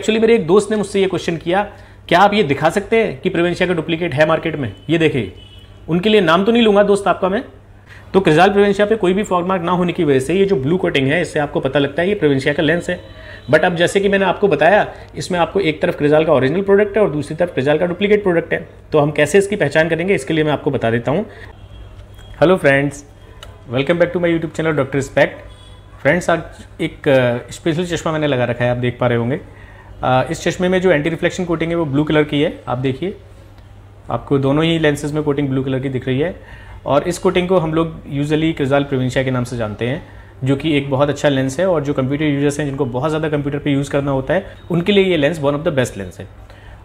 actually मेरे एक दोस्त ने मुझसे ये क्वेश्चन किया क्या आप ये दिखा सकते हैं कि प्रिवेंशिया का डुप्लीकेट है मार्केट में ये देखिए उनके लिए नाम तो नहीं लूंगा दोस्त आपका मैं तो क्रिजाल प्रिवेंशिया पे कोई भी फॉर्मार्क ना होने की वजह से ये जो ब्लू कोटिंग है इससे आपको पता लगता है ये प्रिवेंशिया का लेंस है बट अब जैसे कि मैंने आपको बताया इसमें आपको एक तरफ क्रिजाल का ओरिजिनल प्रोडक्ट है और दूसरी तरफ क्रिजाल का डुप्लीकेट प्रोडक्ट है तो हम कैसे इसकी पहचान करेंगे इसके लिए मैं आपको बता देता हूँ hello friends welcome back to my YouTube channel doctor respect friends आज एक स्पेशल चश्मा मैंने लगा रखा है आप देख पा रहे होंगे इस चश्मे में जो एंटी रिफ्लेक्शन कोटिंग है वो ब्लू कलर की है आप देखिए आपको दोनों ही लेंसेज में कोटिंग ब्लू कलर की दिख रही है और इस कोटिंग को हम लोग यूजली क्रिजाल प्रिवेंशिया के नाम से जानते हैं जो कि एक बहुत अच्छा लेंस है और जो कंप्यूटर यूजर्स हैं जिनको बहुत ज़्यादा कंप्यूटर पे यूज़ करना होता है उनके लिए ये lens one of the best lens है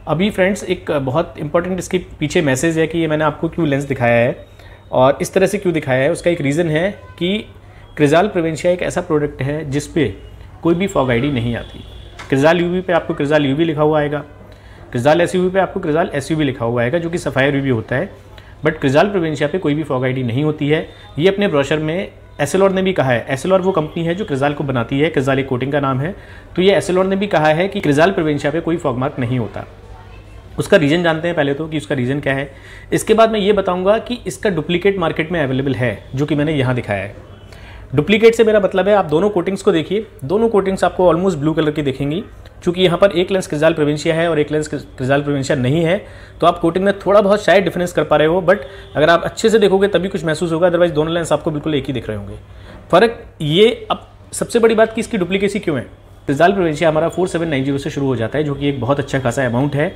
अभी फ्रेंड्स एक बहुत इंपॉर्टेंट इसके पीछे मैसेज है कि ये मैंने आपको क्यों लेंस दिखाया है और इस तरह से क्यों दिखाया है उसका एक रीज़न है कि क्रिजाल प्रिवेंशिया एक ऐसा प्रोडक्ट है जिसपे कोई भी फॉग आईडी नहीं आती क्रिजाल यू पे आपको क्रिजाल यू लिखा हुआ आएगा क्रिजाल एस पे आपको क्रिजाल एस लिखा हुआ आएगा जो कि सफ़ायर यू होता है बट क्रिजाल प्रोविंशिया पे कोई भी फॉग आई नहीं होती है ये अपने ब्रोशर में एसएलआर ने भी कहा है एसएलआर वो कंपनी है जो क्रिजाल को बनाती है क्रिजाल एक कोटिंग का नाम है तो ये एसएलआर ने भी कहा है कि क्रिजाल प्रोविंशिया पे कोई फॉग मार्क नहीं होता उसका रीज़न जानते हैं पहले तो कि उसका रीज़न क्या है इसके बाद मैं ये बताऊंगा कि इसका डुप्लीकेट मार्केट में अवेलेबल है जो कि मैंने यहाँ दिखाया है डुप्लीकेट से मेरा मतलब है आप दोनों कोटिंग्स को देखिए दोनों कोटिंग्स आपको ऑलमोस्ट ब्लू कलर की दिखेंगी चूंकि यहाँ पर एक लेंस क्रिजाल प्रोविंशिया है और एक लेंस क्रिजाल प्रोविंशिया नहीं है तो आप कोटिंग में थोड़ा बहुत शायद डिफरेंस कर पा रहे हो बट अगर आप अच्छे से देखोगे तभी कुछ महसूस होगा अदरवाइज दोनों लेंस आपको बिल्कुल एक ही दिख रहे होंगे फ़र्क ये अब सबसे बड़ी बात कि इसकी डुप्लीकेसी क्यों है क्रिजाल प्रोविंशिया हमारा फोर सेवन नाइन जीरो से शुरू हो जाता है जो कि एक बहुत अच्छा खासा अमाउंट है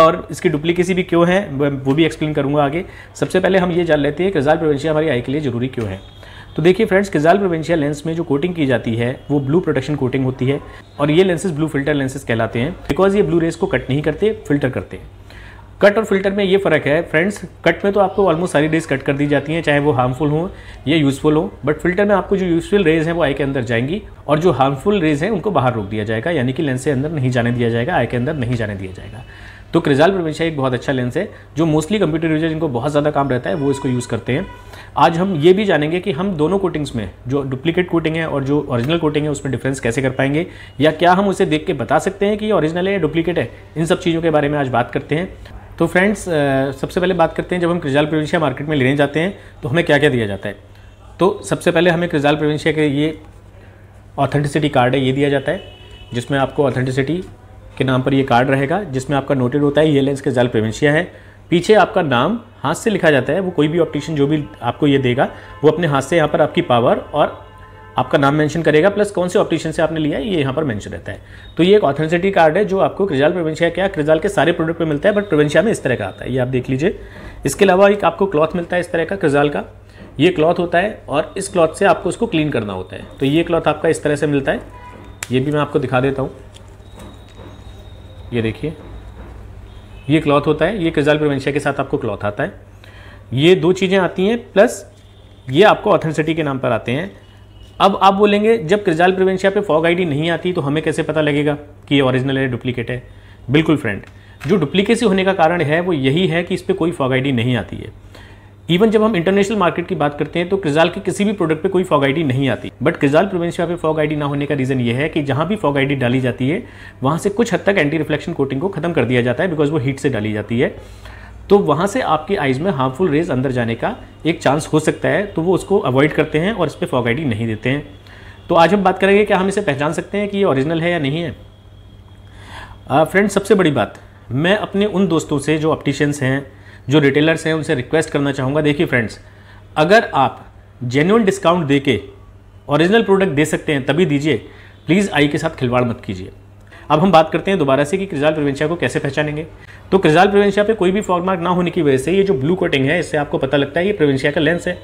और इसकी डुप्लीकेसी भी क्यों है वो भी एक्सप्लेन करूँगा आगे सबसे पहले हम ये जान लेते हैं क्रिजाल प्रोविंशिया हमारी आई के लिए ज़रूरी क्यों है तो देखिए फ्रेंड्स किजाल प्रोवेंशियल लेंस में जो कोटिंग की जाती है वो ब्लू प्रोटेक्शन कोटिंग होती है और ये लेंसेज ब्लू फिल्टर लेंसेज कहलाते हैं बिकॉज ये ब्लू रेस को कट नहीं करते फिल्टर करते हैं कट और फिल्टर में ये फ़र्क है फ्रेंड्स कट में तो आपको ऑलमोस्ट सारी रेज कट कर दी जाती हैं चाहे वो हार्मफुल हो या यूज़फुल हो बट फिल्टर में आपको जो यूज़फुल रेज हैं वो आई के अंदर जाएंगी और जो हार्मफुल रेज हैं उनको बाहर रोक दिया जाएगा यानी कि लेंस के अंदर नहीं जाने दिया जाएगा आई के अंदर नहीं जाने दिया जाएगा तो क्रिजाल प्रवेशा एक बहुत अच्छा लेंस है जो मोस्टली कंप्यूटर यूजर जिनको बहुत ज़्यादा काम रहता है वो इसको यूज़ करते हैं आज हम ये भी जानेंगे कि हम दोनों कोटिंग्स में जो डुप्लीकेट कोटिंग है और जो ओरिजिनल कोटिंग है उसमें डिफरेंस कैसे कर पाएंगे या क्या हम उसे देख के बता सकते हैं कि ये ओरिजिनल है या डुप्लीकेट है इन सब चीज़ों के बारे में आज बात करते हैं तो फ्रेंड्स सबसे पहले बात करते हैं जब हम क्रिजाल प्रोविंशिया मार्केट में लेने जाते हैं तो हमें क्या क्या दिया जाता है तो सबसे पहले हमें क्रिजाल प्रोविंशिया के ये ऑथेंटिसिटी कार्ड है ये दिया जाता है जिसमें आपको ऑथेंटिसिटी के नाम पर यह कार्ड रहेगा जिसमें आपका नोटेड होता है ये लेंस के जाल प्रेवेंशिया है पीछे आपका नाम हाथ से लिखा जाता है वो कोई भी ऑप्टिशियन जो भी आपको ये देगा वो अपने हाथ से यहाँ पर आपकी पावर और आपका नाम मेंशन करेगा प्लस कौन से ऑप्टिशन से आपने लिया है ये यहाँ पर मेंशन रहता है तो ये एक ऑथेंसिटी कार्ड है जो आपको क्रिजाल प्रवेंशिया क्या क्रिजाल के सारे प्रोडक्ट पर मिलता है बट प्रिवेंशिया में इस तरह का आता है ये आप देख लीजिए इसके अलावा एक आपको क्लॉथ मिलता है इस तरह का क्रिजाल का ये क्लॉथ होता है और इस क्लॉथ से आपको उसको क्लीन करना होता है तो ये क्लॉथ आपका इस तरह से मिलता है ये भी मैं आपको दिखा देता हूँ ये देखिए ये क्लॉथ होता है ये क्रिजाल प्रवेंशिया के साथ आपको क्लॉथ आता है ये दो चीज़ें आती हैं प्लस ये आपको ऑथेंसिटी के नाम पर आते हैं अब आप बोलेंगे जब क्रिजाल प्रवेंशिया पे फॉग आईडी नहीं आती तो हमें कैसे पता लगेगा कि ये ओरिजिनल है डुप्लीकेट है बिल्कुल फ्रेंड जो डुप्लीकेसी होने का कारण है वो यही है कि इस पर कोई फॉग आईडी नहीं आती है इवन जब हम इंटरनेशनल मार्केट की बात करते हैं तो क्रिजाल के किसी भी प्रोडक्ट पे कोई फॉग आईडी नहीं आती बट क्रिजाल प्रोवेंशिया पे फॉग आईडी ना होने का रीज़न ये है कि जहाँ भी फॉग आईडी डाली जाती है वहाँ से कुछ हद तक एंटी रिफ्लेक्शन कोटिंग को खत्म कर दिया जाता है बिकॉज वो हीट से डाली जाती है तो वहाँ से आपकी आइज़ में हार्मफुल रेज अंदर जाने का एक चांस हो सकता है तो वो उसको अवॉइड करते हैं और इस पर फॉग आईडी नहीं देते हैं तो आज हम बात करेंगे क्या हम इसे पहचान सकते हैं कि ये ओरिजिनल है या नहीं है फ्रेंड सबसे बड़ी बात मैं अपने उन दोस्तों से जो ऑप्टिशियंस हैं जो रिटेलर्स हैं उनसे रिक्वेस्ट करना चाहूँगा देखिए फ्रेंड्स अगर आप जेन्यून डिस्काउंट दे ओरिजिनल प्रोडक्ट दे सकते हैं तभी दीजिए प्लीज़ आई के साथ खिलवाड़ मत कीजिए अब हम बात करते हैं दोबारा से कि क्रिजाल प्रिवेंशिया को कैसे पहचानेंगे तो क्रिजाल प्रिवेंशिया पे कोई भी फॉर्मार्क ना होने की वजह से ये जो ब्लू कोटिंग है इससे आपको पता लगता है ये प्रिवेंशिया का लेंस है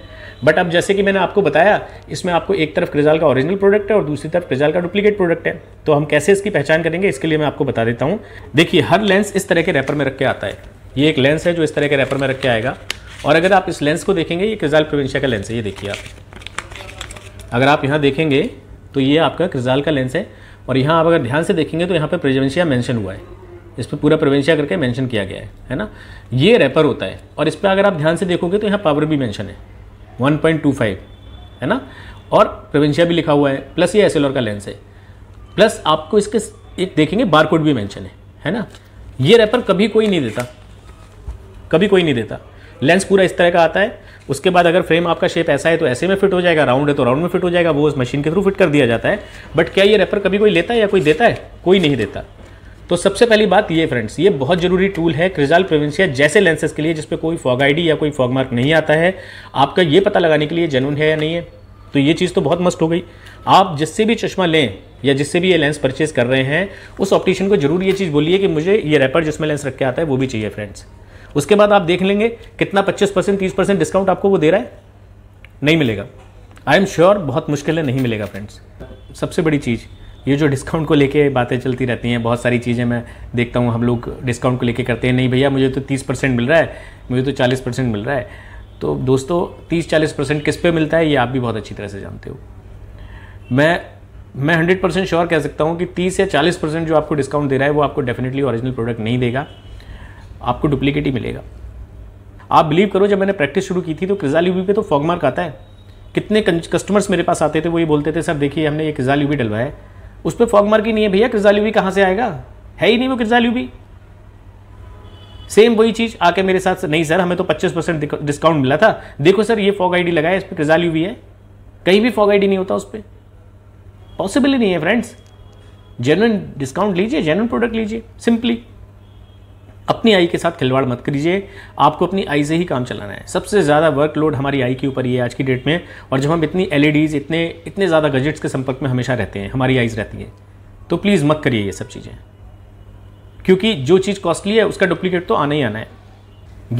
बट अब जैसे कि मैंने आपको बताया इसमें आपको एक तरफ क्रिजाल का ओरिजिनल प्रोडक्ट है और दूसरी तरफ क्रिजाल का डुप्लीकेट प्रोडक्ट है तो हम कैसे इसकी पहचान करेंगे इसके लिए मैं आपको बता देता हूँ देखिए हर लेंस इस तरह के रैपर में रख के आता है ये एक लेंस है जो इस तरह के रैपर में रख के आएगा और अगर आप इस लेंस को देखेंगे ये क्रिजाल प्रोविंशिया का लेंस है ये देखिए आप अगर आप यहाँ देखेंगे तो ये आपका क्रिजाल का लेंस है और यहाँ आप अगर ध्यान से देखेंगे तो यहाँ पर प्रोविंशिया मैंशन हुआ है इस पर पूरा प्रोविंशिया करके मैंशन किया गया है है ना ये रैपर होता है और इस पर अगर आप ध्यान से देखोगे तो यहाँ पावर भी मैंशन है वन है ना और प्रोविंशिया भी लिखा हुआ है प्लस ये एस का लेंस है प्लस आपको इसके एक देखेंगे बारकोड भी मैंशन है है ना ये रैपर कभी कोई नहीं देता कभी कोई नहीं देता लेंस पूरा इस तरह का आता है उसके बाद अगर फ्रेम आपका शेप ऐसा है तो ऐसे में फिट हो जाएगा राउंड है तो राउंड में फिट हो जाएगा वो उस मशीन के थ्रू फिट कर दिया जाता है बट क्या ये रेपर कभी कोई लेता है या कोई देता है कोई नहीं देता तो सबसे पहली बात ये फ्रेंड्स ये बहुत ज़रूरी टूल है क्रिजाल प्रोविंसिया जैसे लेंसेज के लिए जिसपे कोई फॉग आईडी या कोई फॉग मार्क नहीं आता है आपका ये पता लगाने के लिए जेनुन है या नहीं है तो ये चीज़ तो बहुत मस्त हो गई आप जिससे भी चश्मा लें या जिससे भी ये लेंस परचेज कर रहे हैं उस ऑप्टिशियन को जरूर ये चीज़ बोलिए कि मुझे ये रेपर जिसमें लेंस रख के आता है वो भी चाहिए फ्रेंड्स उसके बाद आप देख लेंगे कितना 25 परसेंट तीस परसेंट डिस्काउंट आपको वो दे रहा है नहीं मिलेगा आई एम श्योर बहुत मुश्किल है नहीं मिलेगा फ्रेंड्स सबसे बड़ी चीज़ ये जो डिस्काउंट को लेके बातें चलती रहती हैं बहुत सारी चीज़ें मैं देखता हूँ हम लोग डिस्काउंट को लेके करते हैं नहीं भैया मुझे तो तीस परसेंट मिल रहा है मुझे तो चालीस परसेंट मिल रहा है तो दोस्तों तीस चालीस परसेंट किस पे मिलता है ये आप भी बहुत अच्छी तरह से जानते हो मैं मैं हंड्रेड परसेंट श्योर कह सकता हूँ कि तीस या चालीस परसेंट जो आपको डिस्काउंट दे रहा है वो आपको डेफिनेटली ओरिजिनल प्रोडक्ट नहीं देगा आपको डुप्लीकेट ही मिलेगा आप बिलीव करो जब मैंने प्रैक्टिस शुरू की थी तो क्रिजाल यूबी पे तो फॉग मार्क आता है कितने कस्टमर्स मेरे पास आते थे वो ये बोलते थे सर देखिए हमने ये क्रिजाल यूबी डलवाया है उस पर फॉग मार्क ही नहीं है भैया क्रिजाल यूबी कहाँ से आएगा है ही नहीं वो क्रिजाल यूबी सेम वही चीज़ आके मेरे साथ नहीं सर हमें तो 25 परसेंट डिस्काउंट मिला था देखो सर ये फॉग आईडी लगाया इस पर क्रिजाल यूबी है कहीं भी फॉग आईडी नहीं होता उस पर पॉसिबल ही नहीं है फ्रेंड्स जेनुअन डिस्काउंट लीजिए जेनुअन प्रोडक्ट लीजिए सिंपली अपनी आई के साथ खिलवाड़ मत करिए आपको अपनी आई से ही काम चलाना है सबसे ज़्यादा वर्कलोड हमारी आई के ऊपर ही है आज की डेट में और जब हम इतनी एल e इतने इतने ज़्यादा गजेट्स के संपर्क में हमेशा रहते हैं हमारी आईज़ रहती हैं तो प्लीज़ मत करिए ये सब चीज़ें क्योंकि जो चीज़ कॉस्टली है उसका डुप्लीकेट तो आना ही आना है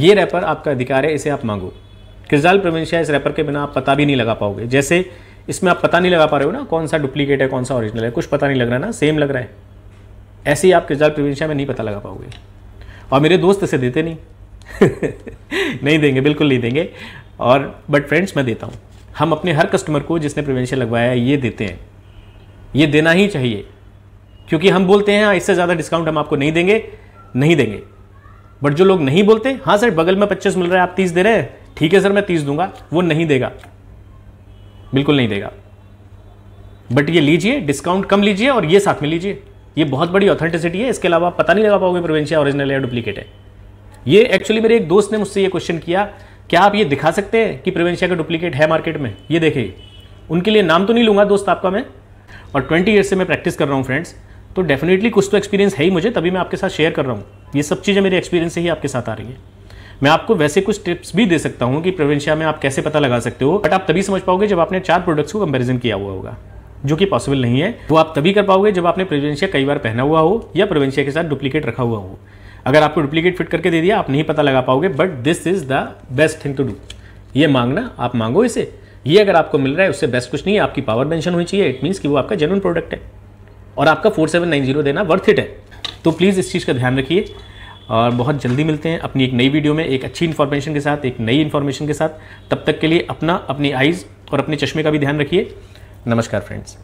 ये रैपर आपका अधिकार है इसे आप मांगो क्रिजाल प्रोविंशिया इस रैपर के बिना आप पता भी नहीं लगा पाओगे जैसे इसमें आप पता नहीं लगा पा रहे हो ना कौन सा डुप्लीकेट है कौन सा ओरिजिनल है कुछ पता नहीं लग रहा है ना सेम लग रहा है ऐसे ही आप क्रिजाल प्रोविंशिया में नहीं पता लगा पाओगे और मेरे दोस्त इसे देते नहीं नहीं देंगे बिल्कुल नहीं देंगे और बट फ्रेंड्स मैं देता हूँ हम अपने हर कस्टमर को जिसने प्रिवेंशन लगवाया है ये देते हैं ये देना ही चाहिए क्योंकि हम बोलते हैं हाँ, इससे ज़्यादा डिस्काउंट हम आपको नहीं देंगे नहीं देंगे बट जो लोग नहीं बोलते हाँ सर बगल में पच्चीस मिल रहा है आप तीस दे रहे हैं ठीक है सर मैं तीस दूंगा वो नहीं देगा बिल्कुल नहीं देगा बट ये लीजिए डिस्काउंट कम लीजिए और ये साथ में लीजिए ये बहुत बड़ी ऑथेंटिसिटी है इसके अलावा पता नहीं लगा पाओगे प्रोवेंशिया ओरिजिनल है डुप्लीकेट है ये एक्चुअली मेरे एक दोस्त ने मुझसे ये क्वेश्चन किया क्या आप ये दिखा सकते हैं कि प्रोवेंशिया का डुप्लीकेट है मार्केट में ये देखिए उनके लिए नाम तो नहीं लूँगा दोस्त आपका मैं और ट्वेंटी ईयर से मैं प्रैक्टिस कर रहा हूँ फ्रेंड्स तो डेफिनेटली कुछ तो एक्सपीरियंस है ही मुझे तभी मैं आपके साथ शेयर कर रहा हूँ ये सब चीज़ें मेरे एक्सपीरियंस से ही आपके साथ आ रही है मैं आपको वैसे कुछ टिप्स भी दे सकता हूँ कि प्रोवेंशिया में आप कैसे पता लगा सकते हो बट आप तभी समझ पाओगे जब आपने चार प्रोडक्ट्स को कंपेरिजन किया हुआ होगा जो कि पॉसिबल नहीं है वो आप तभी कर पाओगे जब आपने प्रिवेंशिया कई बार पहना हुआ हो या प्रिवेंशिया के साथ डुप्लीकेट रखा हुआ हो अगर आपको डुप्लीकेट फिट करके दे दिया आप नहीं पता लगा पाओगे but this is the best thing to do ये मांगना आप मांगो इसे ये अगर आपको मिल रहा है उससे बेस्ट कुछ नहीं है आपकी पावर मेंशन होनी चाहिए इट मीन्स कि वो आपका जेनुअन प्रोडक्ट है और आपका फोर सेवन नाइन जीरो देना वर्थ इट है तो प्लीज़ इस चीज़ का ध्यान रखिए और बहुत जल्दी मिलते हैं अपनी एक नई वीडियो में एक अच्छी इन्फॉर्मेशन के साथ एक नई इन्फॉर्मेशन के साथ तब तक के लिए अपना अपनी आइज़ और अपने चश्मे का भी ध्यान रखिए नमस्कार फ्रेंड्स